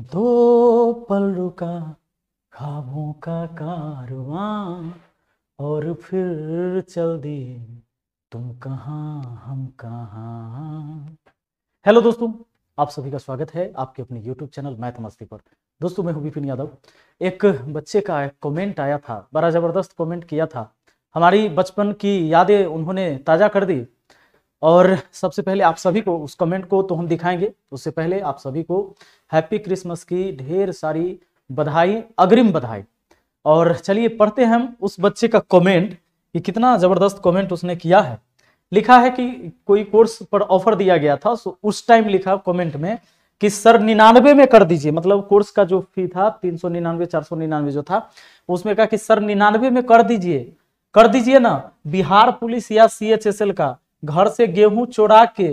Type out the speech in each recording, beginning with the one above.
दो पल रुका खाबों का कारवां और फिर चल दिए तुम कहाँ हम कहाँ हेलो दोस्तों आप सभी का स्वागत है आपके अपने यूट्यूब चैनल मैथ मस्ती पर दोस्तों मैं हूं विपिन यादव एक बच्चे का एक कमेंट आया था बड़ा ज़बरदस्त कमेंट किया था हमारी बचपन की यादें उन्होंने ताज़ा कर दी और सबसे पहले आप सभी को उस कमेंट को तो हम दिखाएंगे उससे पहले आप सभी को हैप्पी क्रिसमस की ढेर सारी बधाई अग्रिम बधाई और चलिए पढ़ते हैं हम उस बच्चे का कमेंट कि कितना ज़बरदस्त कमेंट उसने किया है लिखा है कि कोई कोर्स पर ऑफर दिया गया था सो उस टाइम लिखा कमेंट में कि सर निन्यानवे में कर दीजिए मतलब कोर्स का जो फी था तीन सौ निन्यानवे चार सौ निन्यानवे जो था उसमें कहा कि सर निन्यानवे में कर दीजिए कर दीजिए ना बिहार पुलिस या सी एच एस एल का घर से गेहूं चोरा के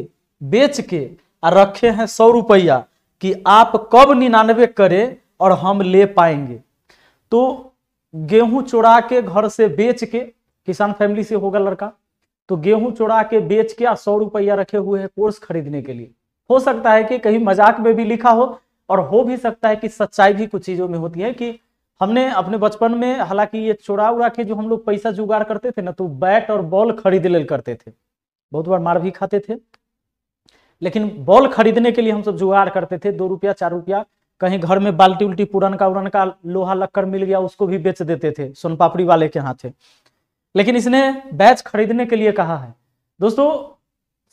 बेच के और रखे हैं सौ रुपया कि आप कब निन्यानवे करें और हम ले पाएंगे तो गेहूं चोरा के घर से बेच के किसान फैमिली से होगा लड़का तो गेहूं चोरा के बेच के सौ रुपया रखे हुए हैं कोर्स खरीदने के लिए हो सकता है कि कहीं मजाक में भी लिखा हो और हो भी सकता है कि सच्चाई भी कुछ चीजों में होती है कि हमने अपने बचपन में हालांकि ये चोरा उड़ा के जो हम लोग पैसा जुगाड़ करते थे ना तो बैट और बॉल खरीद ले करते थे बहुत बार मार भी खाते थे लेकिन बॉल खरीदने के लिए हम सब जुगाड़ करते थे दो रुपया चार रुपया कहीं घर में बाल्टी उल्टी पुरन का उड़न का लोहा लक्कर मिल गया उसको भी बेच देते थे सोनपापड़ी वाले के हाथ लेकिन इसने बैच खरीदने के लिए कहा है दोस्तों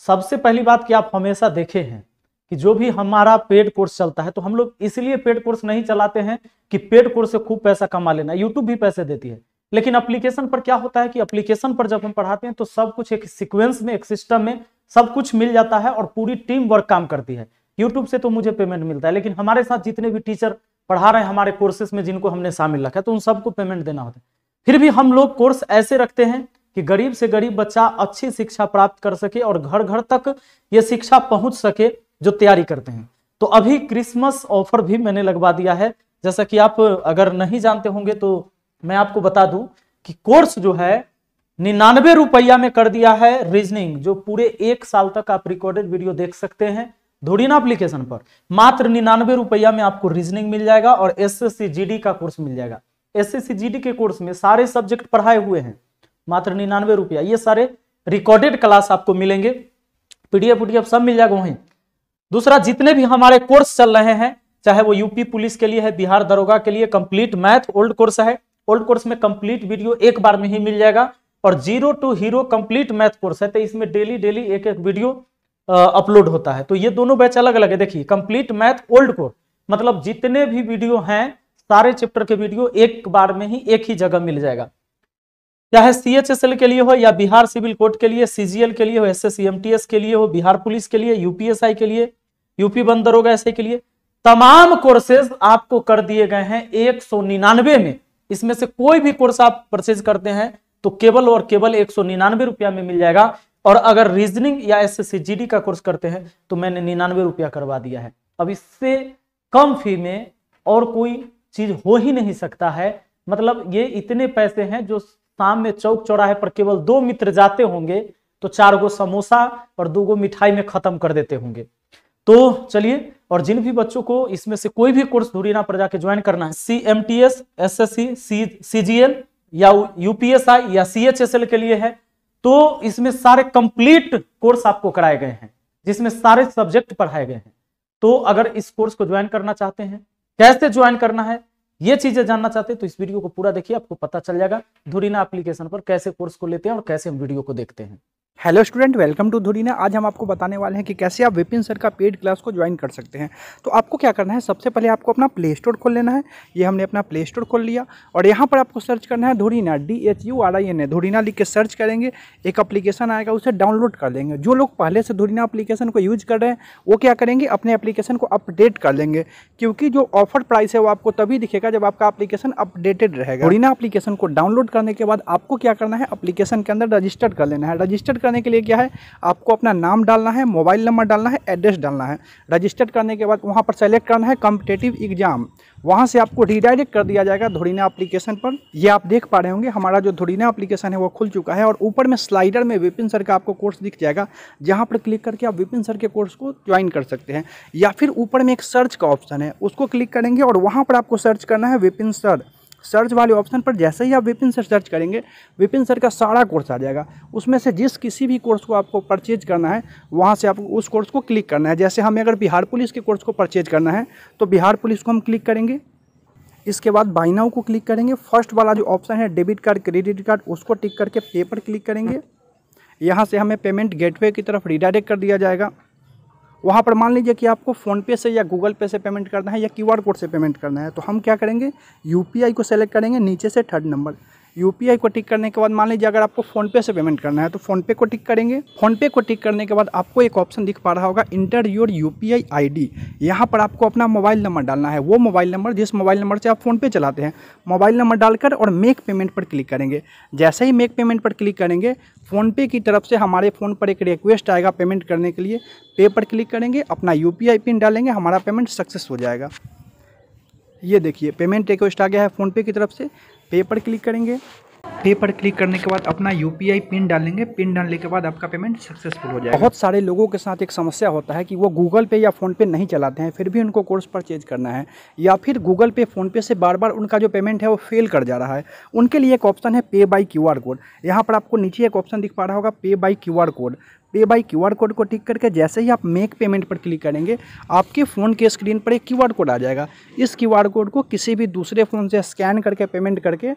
सबसे पहली बात कि आप हमेशा देखे हैं कि जो भी हमारा पेड कोर्स चलता है तो हम लोग इसलिए पेड कोर्स नहीं चलाते हैं कि पेड कोर्स से खूब पैसा कमा लेना यूट्यूब भी पैसे देती है लेकिन अप्लीकेशन पर क्या होता है कि अप्लीकेशन पर जब हम पढ़ाते हैं तो सब कुछ एक सिक्वेंस में एक सिस्टम में सब कुछ मिल जाता है और पूरी टीम वर्क काम करती है यूट्यूब से तो मुझे पेमेंट मिलता है लेकिन हमारे साथ जितने भी टीचर पढ़ा रहे हैं हमारे कोर्सेस में जिनको हमने शामिल रखा है तो उन सबको पेमेंट देना होता है फिर भी हम लोग कोर्स ऐसे रखते हैं कि गरीब से गरीब बच्चा अच्छी शिक्षा प्राप्त कर सके और घर घर तक ये शिक्षा पहुंच सके जो तैयारी करते हैं तो अभी क्रिसमस ऑफर भी मैंने लगवा दिया है जैसा कि आप अगर नहीं जानते होंगे तो मैं आपको बता दूं कि कोर्स जो है निन्यानवे रुपया में कर दिया है रीजनिंग जो पूरे एक साल तक आप रिकॉर्डेड वीडियो देख सकते हैं ना एप्लीकेशन पर मात्र निन्यानवे रुपया में आपको रीजनिंग मिल जाएगा और एस एस का कोर्स मिल जाएगा एस एस के कोर्स में सारे सब्जेक्ट पढ़ाए हुए हैं मात्र निन्यानवे रुपया ये सारे रिकॉर्डेड क्लास आपको मिलेंगे पीडीएफ उडीएफ सब मिल जाएगा वहीं दूसरा जितने भी हमारे कोर्स चल रहे हैं चाहे वो यूपी पुलिस के लिए है बिहार दरोगा के लिए कंप्लीट मैथ ओल्ड कोर्स है ओल्ड कोर्स में कंप्लीट वीडियो एक बार में ही मिल जाएगा और zero to hero complete math course है तो इसमें डेली डेली एक एक वीडियो अपलोड होता है तो ये दोनों बैच अलग अलग है देखिए कंप्लीट मैथ ओल्ड कोर्स मतलब जितने भी वीडियो हैं सारे चैप्टर के वीडियो एक बार में ही एक ही जगह मिल जाएगा चाहे सी एच एस एल के लिए हो या बिहार सिविल कोर्ट के लिए सीजीएल के लिए हो S S M T S के लिए हो बिहार पुलिस के लिए यूपीएसआई के लिए यूपी बंदरोगा ऐसे के लिए तमाम कोर्सेज आपको कर दिए गए हैं एक में इसमें से कोई भी कोर्स आप परचेज करते हैं तो केवल और केवल एक सौ निन्यानवे रुपया में मिल जाएगा और अगर रीजनिंग या एस एस का कोर्स करते हैं तो मैंने निन्यानवे रुपया करवा दिया है अब इससे कम फी में और कोई चीज हो ही नहीं सकता है मतलब ये इतने पैसे हैं जो शाम में चौक चौराहे पर केवल दो मित्र जाते होंगे तो चार गो समोसा और दो गो मिठाई में खत्म कर देते होंगे तो चलिए और जिन भी बच्चों को इसमें से कोई भी कोर्स धूरी पर जाके ज्वाइन करना है C M T S S S C C G L या यूपीएसआई या सी एच एस एल के लिए है तो इसमें सारे कंप्लीट कोर्स आपको कराए गए हैं जिसमें सारे सब्जेक्ट पढ़ाए गए हैं तो अगर इस कोर्स को ज्वाइन करना चाहते हैं कैसे ज्वाइन करना है ये चीजें जानना चाहते हैं तो इस वीडियो को पूरा देखिए आपको पता चल जाएगा धुरीना एप्लीकेशन पर कैसे कोर्स को लेते हैं और कैसे हम वीडियो को देखते हैं hello student welcome to Dhurina आज हम आपको बताने वाले हैं कि कैसे आप विपिन सर का पेड क्लास को ज्वाइन कर सकते हैं तो आपको क्या करना है सबसे पहले आपको अपना प्ले स्टोर खोल लेना है ये हमने अपना प्ले स्टोर खोल लिया और यहाँ पर आपको सर्च करना है Dhurina D H U R I N A Dhurina लिख के सर्च करेंगे एक अप्लीकेशन आएगा उसे डाउनलोड कर लेंगे जो लोग पहले से धुरीना अप्लीकेशन को यूज कर रहे हैं वो क्या करेंगे अपने अप्लीकेशन को अपडेट कर लेंगे क्योंकि जो ऑफर प्राइस है वो आपको तभी दिखेगा जब आपका अप्लीकेशन अपडेटेड रहेगा धुरीना अप्लीकेशन को डाउनलोड करने के बाद आपको क्या करना है अप्लीकेशन के अंदर रजिस्टर कर लेना है रजिस्टर करने के लिए क्या है आपको अपना नाम डालना है मोबाइल नंबर डालना है एड्रेस डालना है रजिस्टर्ड करने के बाद वहाँ पर सेलेक्ट करना है कम्पिटेटिव एग्जाम वहाँ से आपको रिडायरेक्ट कर दिया जाएगा धुरीना एप्लीकेशन पर ये आप देख पा रहे होंगे हमारा जो धुरीना एप्लीकेशन है वो खुल चुका है और ऊपर में स्लाइडर में विपिन सर का आपको कोर्स दिख जाएगा जहाँ पर क्लिक करके आप विपिन सर के कोर्स को ज्वाइन कर सकते हैं या फिर ऊपर में एक सर्च का ऑप्शन है उसको क्लिक करेंगे और वहाँ पर आपको सर्च करना है विपिन सर सर्च वाले ऑप्शन पर जैसे ही आप विपिन सर सर्च करेंगे विपिन सर का सारा कोर्स आ जाएगा उसमें से जिस किसी भी कोर्स को आपको परचेज करना है वहाँ से आपको उस कोर्स को क्लिक करना है जैसे हमें अगर बिहार पुलिस के कोर्स को परचेज करना है तो बिहार पुलिस को हम क्लिक करेंगे इसके बाद बाइनाओ को क्लिक करेंगे फर्स्ट वाला जो ऑप्शन है डेबिट कार्ड क्रेडिट कार्ड उसको टिक करके पे पर क्लिक करेंगे यहाँ से हमें पेमेंट गेटवे की तरफ रिडायरेक्ट कर दिया जाएगा वहाँ पर मान लीजिए कि आपको फ़ोनपे से या गूगल पे से पेमेंट करना है या क्यू कोड से पेमेंट करना है तो हम क्या करेंगे यू को सेलेक्ट करेंगे नीचे से थर्ड नंबर यू को टिक करने के बाद मान लीजिए अगर आपको फ़ोनपे से पेमेंट करना है तो फ़ोनपे को टिक करेंगे फ़ोनपे को टिक करने के बाद आपको एक ऑप्शन दिख पा रहा होगा enter your U P I I D यहाँ पर आपको अपना मोबाइल नंबर डालना है वो मोबाइल नंबर जिस मोबाइल नंबर से आप फ़ोनपे चलाते हैं मोबाइल नंबर डालकर और मेक पेमेंट पर क्लिक करेंगे जैसे ही मेक पेमेंट पर क्लिक करेंगे फ़ोनपे की तरफ से हमारे फ़ोन पर एक रिक्वेस्ट आएगा पेमेंट करने के लिए पे पर क्लिक करेंगे अपना यू पिन डालेंगे हमारा पेमेंट सक्सेस हो जाएगा ये देखिए पेमेंट रिक्वेस्ट आ गया है फ़ोनपे की तरफ से पे पर क्लिक करेंगे पे पर क्लिक करने के बाद अपना यू पिन डालेंगे पिन डालने के बाद आपका पेमेंट सक्सेसफुल हो जाएगा बहुत सारे लोगों के साथ एक समस्या होता है कि वो गूगल पे या फ़ोनपे नहीं चलाते हैं फिर भी उनको कोर्स परचेज करना है या फिर गूगल पे फ़ोनपे से बार बार उनका जो पेमेंट है वो फेल कर जा रहा है उनके लिए एक ऑप्शन है पे बाई क्यू कोड यहाँ पर आपको नीचे एक ऑप्शन दिख पा रहा होगा pay by Q code pay by Q code को टिक करके जैसे ही आप मेक पेमेंट पर क्लिक करेंगे आपके फ़ोन के स्क्रीन पर एक क्यू कोड आ जाएगा इस क्यू कोड को किसी भी दूसरे फ़ोन से स्कैन करके पेमेंट करके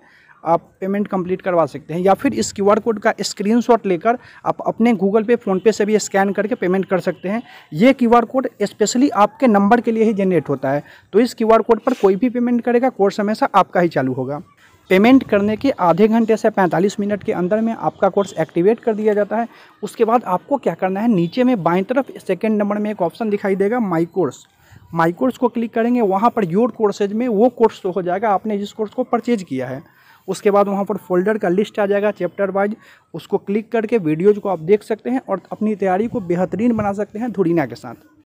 आप पेमेंट कंप्लीट करवा सकते हैं या फिर इस क्यू कोड का स्क्रीनशॉट लेकर आप अपने गूगल पे फ़ोनपे से भी स्कैन करके पेमेंट कर सकते हैं ये क्यू कोड स्पेशली आपके नंबर के लिए ही जनरेट होता है तो इस क्यू कोड पर कोई भी पेमेंट करेगा कोर्स हमेशा आपका ही चालू होगा पेमेंट करने के आधे घंटे से 45 मिनट के अंदर में आपका कोर्स एक्टिवेट कर दिया जाता है उसके बाद आपको क्या करना है नीचे में बाएं तरफ सेकेंड नंबर में एक ऑप्शन दिखाई देगा माई कोर्स माय कोर्स को क्लिक करेंगे वहाँ पर योर कोर्सेज में वो कोर्स तो हो जाएगा आपने जिस कोर्स को परचेज किया है उसके बाद वहाँ पर फोल्डर का लिस्ट आ जाएगा चैप्टर वाइज उसको क्लिक करके वीडियोज़ को आप देख सकते हैं और अपनी तैयारी को बेहतरीन बना सकते हैं धुरीना के साथ